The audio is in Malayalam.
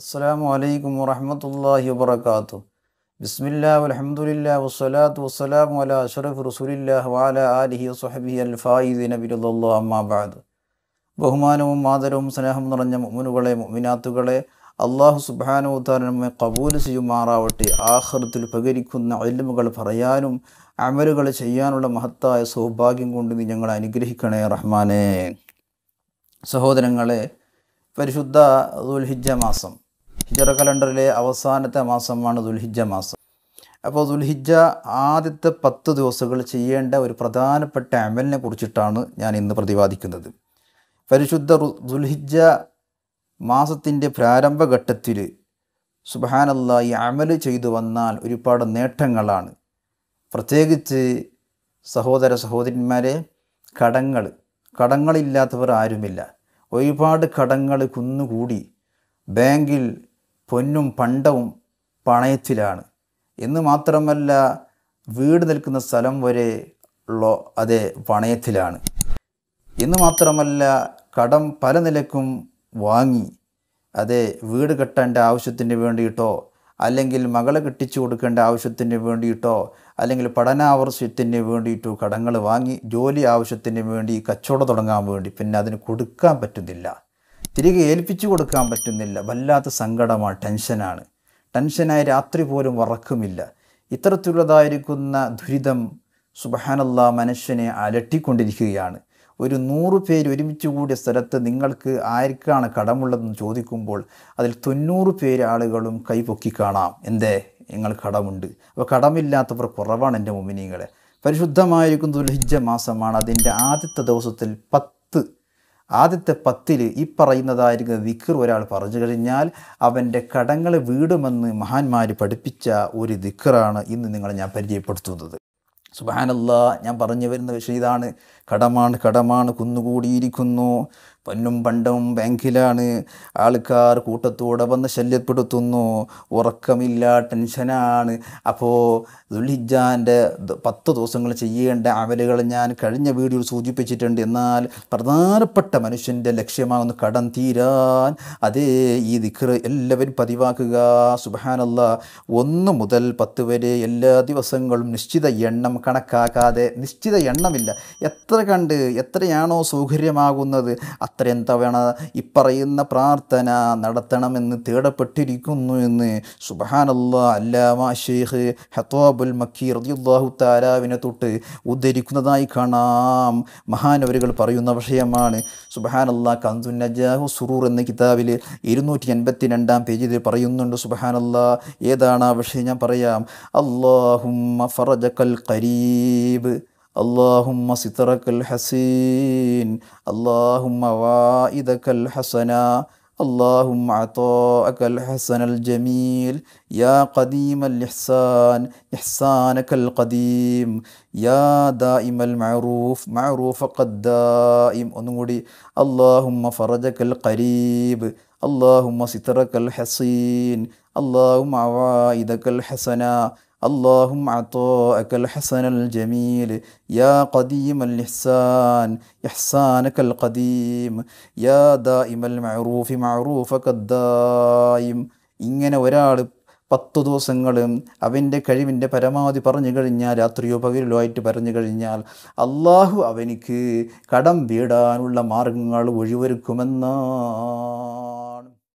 അസ്സാം വലൈക്കും വറഹമത്തല്ലാഹി വാത്തു ബിസ്മില്ലാ അലഹമുല്ലാ വസ്സലാത്തു വസ്സലാം അല അഷറഫ് റസൂലില്ലാ വാല ആലിഹി സുഹബി അൽ ഫായിദ് നബിറുല്ലാ അമ്മാബാദ് ബഹുമാനവും മാതരവും സ്നേഹം നിറഞ്ഞ മുമിനുകളെ മുമിനാത്തുകളെ അള്ളാഹു സുബാനോത്താരനമ്മെ കബൂല് ചെയ്യുമാറാവട്ടെ ആഹൃത്തിൽ പകരിക്കുന്ന അല്ലുകൾ പറയാനും അമലുകൾ ചെയ്യാനുള്ള മഹത്തായ സൗഭാഗ്യം കൊണ്ട് നീ ഞങ്ങളെ അനുഗ്രഹിക്കണേ റഹ്മാനെ സഹോദരങ്ങളെ പരിശുദ്ധ ദുൽഹിജ മാസം ഹിജറ കലണ്ടറിലെ അവസാനത്തെ മാസമാണ് ദുൽഹിജ മാസം അപ്പോൾ ദുൽഹിജ ആദ്യത്തെ പത്ത് ദിവസങ്ങൾ ചെയ്യേണ്ട ഒരു പ്രധാനപ്പെട്ട അമലിനെ കുറിച്ചിട്ടാണ് ഞാൻ ഇന്ന് പ്രതിപാദിക്കുന്നത് പരിശുദ്ധ ദുൽഹിജ മാസത്തിൻ്റെ പ്രാരംഭഘട്ടത്തിൽ സുബാനല്ല ഈ അമൽ ചെയ്തു വന്നാൽ ഒരുപാട് നേട്ടങ്ങളാണ് പ്രത്യേകിച്ച് സഹോദര സഹോദരന്മാരെ കടങ്ങൾ കടങ്ങളില്ലാത്തവർ ആരുമില്ല ഒരുപാട് കടങ്ങൾ കുന്നുകൂടി ബാങ്കിൽ പൊന്നും പണ്ടവും പണയത്തിലാണ് എന്ന് മാത്രമല്ല വീട് നിൽക്കുന്ന സ്ഥലം വരെ ഉള്ള അതേ പണയത്തിലാണ് എന്ന് മാത്രമല്ല കടം പല നിലക്കും വാങ്ങി അതെ വീട് കെട്ടേണ്ട ആവശ്യത്തിന് വേണ്ടിയിട്ടോ അല്ലെങ്കിൽ മകളെ കെട്ടിച്ചു കൊടുക്കേണ്ട ആവശ്യത്തിന് വേണ്ടിയിട്ടോ അല്ലെങ്കിൽ പഠനാവശ്യത്തിന് വേണ്ടിയിട്ടോ കടങ്ങൾ വാങ്ങി ജോലി ആവശ്യത്തിന് വേണ്ടി കച്ചവടം തുടങ്ങാൻ വേണ്ടി പിന്നെ അതിന് കൊടുക്കാൻ പറ്റുന്നില്ല തിരികെ ഏൽപ്പിച്ചു കൊടുക്കാൻ പറ്റുന്നില്ല വല്ലാത്ത സങ്കടമാണ് ടെൻഷനാണ് ടെൻഷനായി രാത്രി പോലും ഉറക്കുമില്ല ഇത്തരത്തിലുള്ളതായിരിക്കുന്ന ദുരിതം സുബഹാനല്ല മനുഷ്യനെ അലട്ടിക്കൊണ്ടിരിക്കുകയാണ് ഒരു നൂറ് പേര് ഒരുമിച്ച് കൂടിയ സ്ഥലത്ത് നിങ്ങൾക്ക് ആർക്കാണ് കടമുള്ളതെന്ന് ചോദിക്കുമ്പോൾ അതിൽ തൊണ്ണൂറ് പേര് ആളുകളും കൈപൊക്കി കാണാം എന്തേ നിങ്ങൾ കടമുണ്ട് അപ്പോൾ കടമില്ലാത്തവർ കുറവാണ് എൻ്റെ മുമിനികളെ പരിശുദ്ധമായിരിക്കുന്ന ദുൽഹിജ മാസമാണ് അതിൻ്റെ ആദ്യത്തെ ദിവസത്തിൽ പത്ത് ആദ്യത്തെ പത്തിൽ ഈ പറയുന്നതായിരിക്കുന്ന ദിക്കർ ഒരാൾ പറഞ്ഞു കഴിഞ്ഞാൽ അവൻ്റെ കടങ്ങൾ വീടുമെന്ന് മഹാന്മാർ പഠിപ്പിച്ച ഒരു ദിക്കറാണ് ഇന്ന് നിങ്ങളെ ഞാൻ പരിചയപ്പെടുത്തുന്നത് സുബാനല്ല ഞാൻ പറഞ്ഞു വരുന്ന വിഷയം ഇതാണ് കടമാണ് കടമാണ് കുന്നുകൂടിയിരിക്കുന്നു പൊന്നും പണ്ടും ബാങ്കിലാണ് ആൾക്കാർ കൂട്ടത്തോടെ വന്ന് ശല്യപ്പെടുത്തുന്നു ഉറക്കമില്ല ടെൻഷനാണ് അപ്പോൾ ദുൽഹിജാൻ്റെ പത്ത് ദിവസങ്ങൾ ചെയ്യേണ്ട അമലുകൾ ഞാൻ കഴിഞ്ഞ വീഡിയോയിൽ സൂചിപ്പിച്ചിട്ടുണ്ട് എന്നാൽ പ്രധാനപ്പെട്ട മനുഷ്യൻ്റെ ലക്ഷ്യമാകുന്ന കടം തീരാൻ അതേ ഈ ദിക്കർ എല്ലാവരും പതിവാക്കുക സുബാനല്ല ഒന്ന് മുതൽ പത്ത് വരെ എല്ലാ ദിവസങ്ങളും നിശ്ചിത എണ്ണം കണക്കാക്കാതെ നിശ്ചിത എണ്ണമില്ല എത്ര കണ്ട് എത്രയാണോ സൗകര്യമാകുന്നത് അത്രയും തവണ ഇപ്പറയുന്ന പ്രാർത്ഥന നടത്തണമെന്ന് തേടപ്പെട്ടിരിക്കുന്നു എന്ന് സുബഹാനല്ലാ അല്ലാമ ഷെയ്ഖ് ഹത്തോബുൽ മക്കി റദിയുല്ലാഹു താലാവിനെ തൊട്ട് ഉദ്ധരിക്കുന്നതായി കാണാം മഹാനവരുകൾ പറയുന്ന വിഷയമാണ് സുബഹാനല്ലാ കന്തു നജാഹു സുറൂർ എന്ന കിതാബിൽ ഇരുന്നൂറ്റി എൺപത്തി രണ്ടാം പേജിൽ പറയുന്നുണ്ട് സുബഹാനല്ലാ ഏതാണ് ആ വിഷയം ഞാൻ പറയാം അള്ളാഹുമ്മ ഫറജക്കൽ കരീ الحبيب اللهم سترك الحسين اللهم وائدك الحسنى اللهم عطاءك الحسن الجميل يا قديم الإحسان إحسانك القديم يا دائم المعروف معروفك الدائم أنوري اللهم فرجك القريب اللهم سترك الحصين اللهم عوائدك الحسنى اللهم عطاءك الحسن الجميل يا قديم الإحسان إحسانك القديم يا دائم المعروف معروفك الدائم ഇങ്ങനെ ഒരാൾ പത്ത് ദിവസങ്ങളും അവൻ്റെ കഴിവിൻ്റെ പരമാവധി പറഞ്ഞു കഴിഞ്ഞാൽ രാത്രിയോ പകലോ ആയിട്ട് പറഞ്ഞു കഴിഞ്ഞാൽ അള്ളാഹു അവനിക്ക് കടം വീടാനുള്ള മാർഗങ്ങൾ ഒഴിവൊരുക്കുമെന്നാ